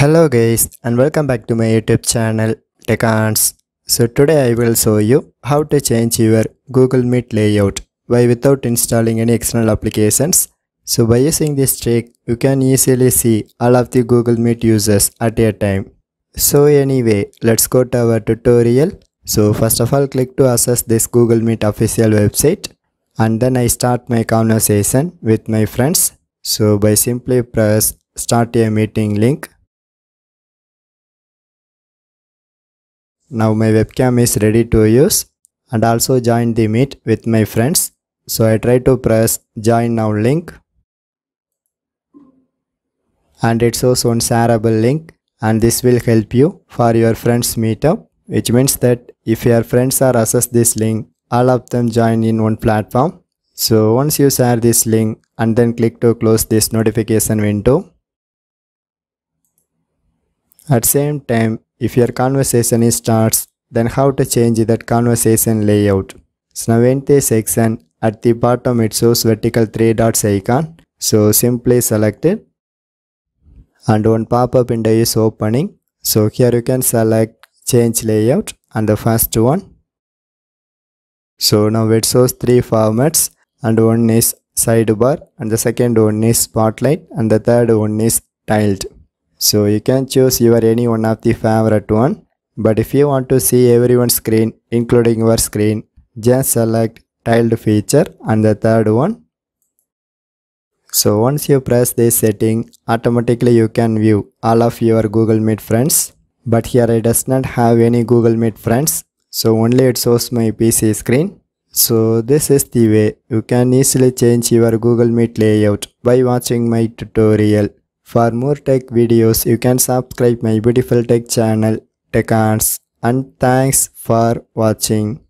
hello guys and welcome back to my youtube channel techants so today i will show you how to change your google meet layout by without installing any external applications so by using this trick you can easily see all of the google meet users at a time so anyway let's go to our tutorial so first of all click to access this google meet official website and then i start my conversation with my friends so by simply press start a meeting link Now my webcam is ready to use and also join the meet with my friends. So I try to press join now link and it shows one shareable link and this will help you for your friends meetup which means that if your friends are access this link all of them join in one platform. So once you share this link and then click to close this notification window. At same time if your conversation starts, then how to change that conversation layout. this section at the bottom it shows vertical three dots icon. So simply select it and one pop-up window is opening. So here you can select change layout and the first one. So now it shows three formats and one is sidebar and the second one is spotlight and the third one is tiled. So you can choose your any one of the favorite one. But if you want to see everyone's screen including your screen, just select tiled feature and the third one. So once you press this setting, automatically you can view all of your Google Meet friends. But here I does not have any Google Meet friends. So only it shows my PC screen. So this is the way you can easily change your Google Meet layout by watching my tutorial. For more tech videos, you can subscribe my beautiful tech channel, TechAns. And thanks for watching.